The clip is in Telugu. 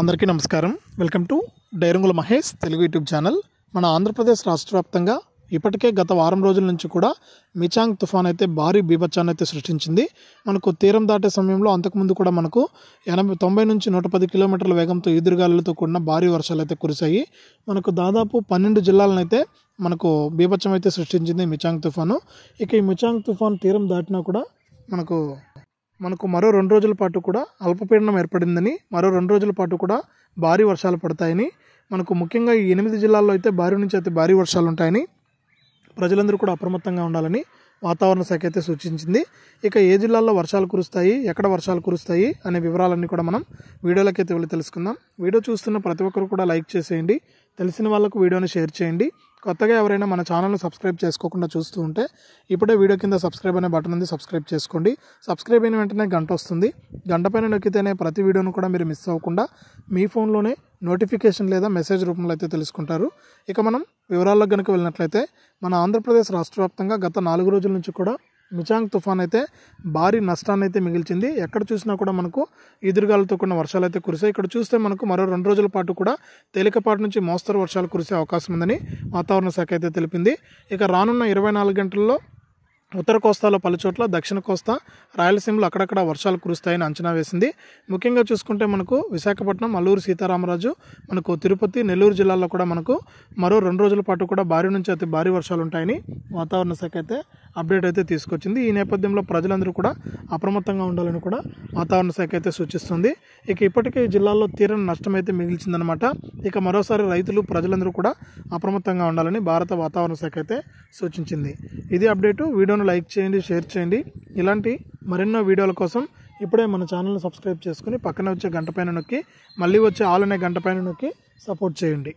అందరికీ నమస్కారం వెల్కమ్ టు డైరంగుల మహేష్ తెలుగు యూట్యూబ్ ఛానల్ మన ఆంధ్రప్రదేశ్ రాష్ట్ర వ్యాప్తంగా ఇప్పటికే గత వారం రోజుల నుంచి కూడా మిచాంగ్ తుఫాన్ అయితే భారీ బీభత్సాన్ని అయితే సృష్టించింది మనకు తీరం దాటే సమయంలో అంతకుముందు కూడా మనకు ఎనభై తొంభై నుంచి నూట పది కిలోమీటర్ల వేగంతో ఎదురుగాలులతో కూడిన భారీ వర్షాలు అయితే కురిశాయి మనకు దాదాపు పన్నెండు జిల్లాలనైతే మనకు బీభత్సం అయితే సృష్టించింది మిచాంగ్ తుఫాను ఇక ఈ మిచాంగ్ తుఫాన్ తీరం దాటినా కూడా మనకు మనకు మరో రెండు రోజుల పాటు కూడా అల్పపీడనం ఏర్పడిందని మరో రెండు రోజుల పాటు కూడా భారీ వర్షాలు పడతాయని మనకు ముఖ్యంగా ఈ ఎనిమిది జిల్లాల్లో అయితే భారీ నుంచి అయితే భారీ వర్షాలు ఉంటాయని ప్రజలందరూ కూడా అప్రమత్తంగా ఉండాలని వాతావరణ శాఖ అయితే సూచించింది ఇక ఏ జిల్లాల్లో వర్షాలు కురుస్తాయి ఎక్కడ వర్షాలు కురుస్తాయి అనే వివరాలన్నీ కూడా మనం వీడియోలకైతే వెళ్ళి తెలుసుకుందాం వీడియో చూస్తున్న ప్రతి ఒక్కరు కూడా లైక్ చేసేయండి తెలిసిన వాళ్ళకు వీడియోని షేర్ చేయండి కొత్తగా ఎవరైనా మన ఛానల్ను సబ్స్క్రైబ్ చేసుకోకుండా చూస్తూ ఉంటే ఇప్పుడే వీడియో కింద సబ్స్క్రైబ్ అనే బటన్ ఉంది సబ్స్క్రైబ్ చేసుకోండి సబ్స్క్రైబ్ అయిన వెంటనే గంట వస్తుంది గంట పైన నొక్కితేనే ప్రతి వీడియోను కూడా మీరు మిస్ అవ్వకుండా మీ ఫోన్లోనే నోటిఫికేషన్ లేదా మెసేజ్ రూపంలో అయితే తెలుసుకుంటారు ఇక మనం వివరాల్లో కనుక వెళ్ళినట్లయితే మన ఆంధ్రప్రదేశ్ రాష్ట్ర గత నాలుగు రోజుల నుంచి కూడా మిచాంగ్ తుఫాన్ అయితే భారీ నష్టాన్ని అయితే మిగిల్చింది ఎక్కడ చూసినా కూడా మనకు ఎదురుగాలతో కూడిన వర్షాలు అయితే కురిసాయి ఇక్కడ చూస్తే మనకు మరో రెండు రోజుల పాటు కూడా తేలికపాటి నుంచి మోస్తరు వర్షాలు కురిసే అవకాశం ఉందని వాతావరణ శాఖ అయితే తెలిపింది ఇక రానున్న ఇరవై నాలుగు గంటల్లో ఉత్తర కోస్తాలో పలుచోట్ల దక్షిణ కోస్తా రాయలసీమలో అక్కడక్కడ వర్షాలు కురుస్తాయని అంచనా వేసింది ముఖ్యంగా చూసుకుంటే మనకు విశాఖపట్నం అల్లూరు సీతారామరాజు మనకు తిరుపతి నెల్లూరు జిల్లాల్లో కూడా మనకు మరో రెండు రోజుల పాటు కూడా భారీ నుంచి అయితే భారీ వర్షాలు ఉంటాయని వాతావరణ శాఖ అయితే అప్డేట్ అయితే తీసుకొచ్చింది ఈ నేపథ్యంలో ప్రజలందరూ కూడా అప్రమత్తంగా ఉండాలని కూడా వాతావరణ శాఖ అయితే సూచిస్తుంది ఇక ఇప్పటికే జిల్లాలో తీరని నష్టం అయితే మిగిల్చిందనమాట ఇక మరోసారి రైతులు ప్రజలందరూ కూడా అప్రమత్తంగా ఉండాలని భారత వాతావరణ శాఖ అయితే సూచించింది ఇది అప్డేటు వీడియోను లైక్ చేయండి షేర్ చేయండి ఇలాంటి మరెన్నో వీడియోల కోసం ఇప్పుడే మన ఛానల్ని సబ్స్క్రైబ్ చేసుకుని పక్కన వచ్చే గంట పైన నొక్కి మళ్ళీ వచ్చే ఆల్ గంట పైన నొక్కి సపోర్ట్ చేయండి